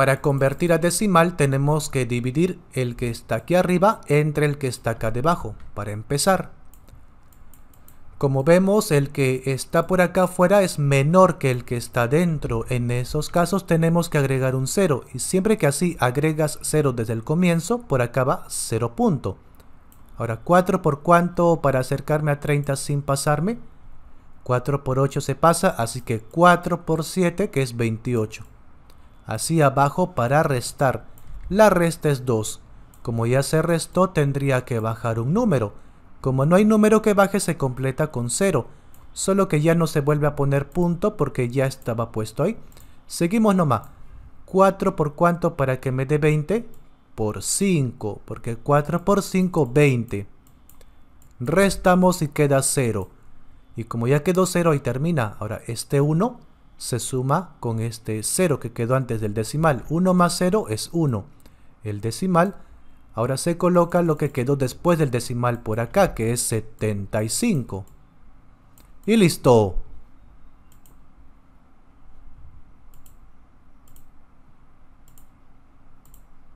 Para convertir a decimal tenemos que dividir el que está aquí arriba entre el que está acá debajo, para empezar. Como vemos, el que está por acá afuera es menor que el que está dentro. En esos casos tenemos que agregar un 0. Y siempre que así agregas 0 desde el comienzo, por acá va 0 punto. Ahora, 4 por cuánto para acercarme a 30 sin pasarme? 4 por 8 se pasa, así que 4 por 7, que es 28 hacia abajo para restar. La resta es 2. Como ya se restó, tendría que bajar un número. Como no hay número que baje, se completa con 0. Solo que ya no se vuelve a poner punto porque ya estaba puesto ahí. Seguimos nomás. 4 por cuánto para que me dé 20? Por 5, porque 4 por 5, 20. Restamos y queda 0. Y como ya quedó 0 y termina, ahora este 1 se suma con este 0 que quedó antes del decimal. 1 más 0 es 1. El decimal, ahora se coloca lo que quedó después del decimal por acá, que es 75. Y listo.